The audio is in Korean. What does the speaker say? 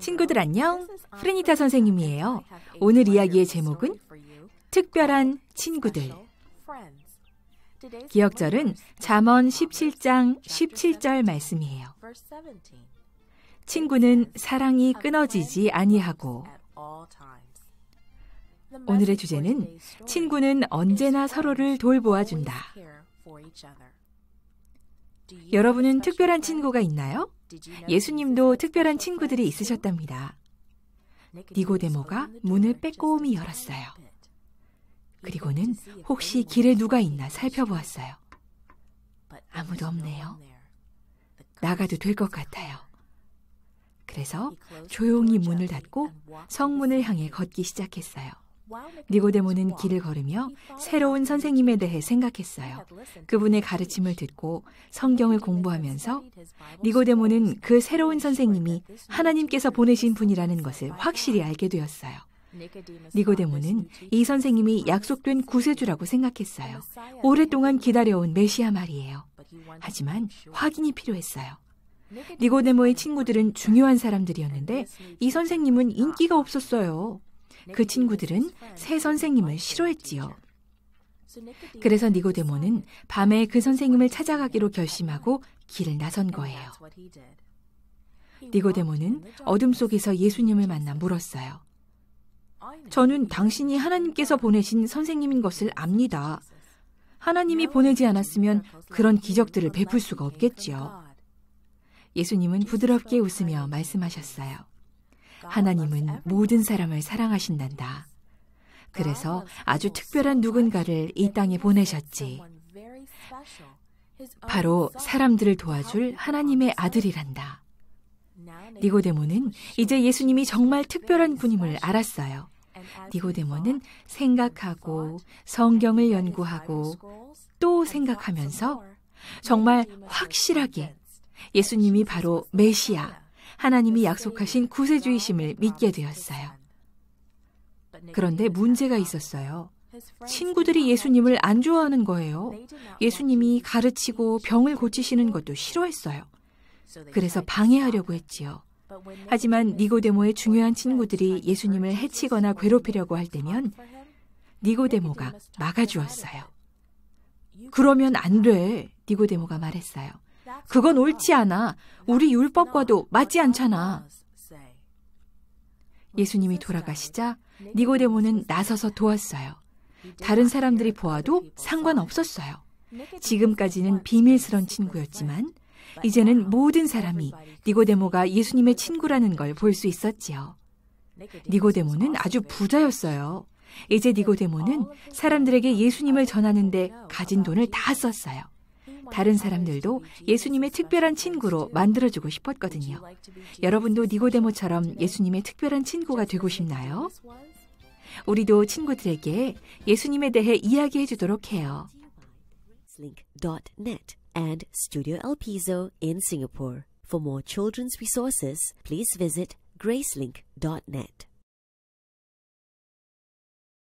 친구들 안녕. 프레니타 선생님이에요. 오늘 이야기의 제목은 특별한 친구들. 기억절은 잠언 17장 17절 말씀이에요. 친구는 사랑이 끊어지지 아니하고 오늘의 주제는 친구는 언제나 서로를 돌보아 준다. 여러분은 특별한 친구가 있나요? 예수님도 특별한 친구들이 있으셨답니다. 니고데모가 문을 빼꼼히 열었어요. 그리고는 혹시 길에 누가 있나 살펴보았어요. 아무도 없네요. 나가도 될 것 같아요. 그래서 조용히 문을 닫고 성문을 향해 걷기 시작했어요. 니고데모는 길을 걸으며 새로운 선생님에 대해 생각했어요. 그분의 가르침을 듣고 성경을 공부하면서 니고데모는 그 새로운 선생님이 하나님께서 보내신 분이라는 것을 확실히 알게 되었어요. 니고데모는 이 선생님이 약속된 구세주라고 생각했어요. 오랫동안 기다려온 메시아 말이에요. 하지만 확인이 필요했어요. 니고데모의 친구들은 중요한 사람들이었는데 이 선생님은 인기가 없었어요. 그 친구들은 새 선생님을 싫어했지요. 그래서 니고데모는 밤에 그 선생님을 찾아가기로 결심하고 길을 나선 거예요. 니고데모는 어둠 속에서 예수님을 만나 물었어요. 저는 당신이 하나님께서 보내신 선생님인 것을 압니다. 하나님이 보내지 않았으면 그런 기적들을 베풀 수가 없겠지요. 예수님은 부드럽게 웃으며 말씀하셨어요. 하나님은 모든 사람을 사랑하신단다. 그래서 아주 특별한 누군가를 이 땅에 보내셨지. 바로 사람들을 도와줄 하나님의 아들이란다. 니고데모는 이제 예수님이 정말 특별한 분임을 알았어요. 니고데모는 생각하고 성경을 연구하고 또 생각하면서 정말 확실하게 예수님이 바로 메시아, 하나님이 약속하신 구세주이심을 믿게 되었어요. 그런데 문제가 있었어요. 친구들이 예수님을 안 좋아하는 거예요. 예수님이 가르치고 병을 고치시는 것도 싫어했어요. 그래서 방해하려고 했지요. 하지만 니고데모의 중요한 친구들이 예수님을 해치거나 괴롭히려고 할 때면 니고데모가 막아주었어요. 그러면 안 돼, 니고데모가 말했어요. 그건 옳지 않아. 우리 율법과도 맞지 않잖아. 예수님이 돌아가시자 니고데모는 나서서 도왔어요. 다른 사람들이 보아도 상관없었어요. 지금까지는 비밀스런 친구였지만 이제는 모든 사람이 니고데모가 예수님의 친구라는 걸 볼 수 있었지요. 니고데모는 아주 부자였어요. 이제 니고데모는 사람들에게 예수님을 전하는데 가진 돈을 다 썼어요. 다른 사람들도 예수님의 특별한 친구로 만들어주고 싶었거든요. 여러분도 니고데모처럼 예수님의 특별한 친구가 되고 싶나요? 우리도 친구들에게 예수님에 대해 이야기해 주도록 해요. link.net and Studio El Piso in Singapore. For more children's resources, please visit gracelink.net.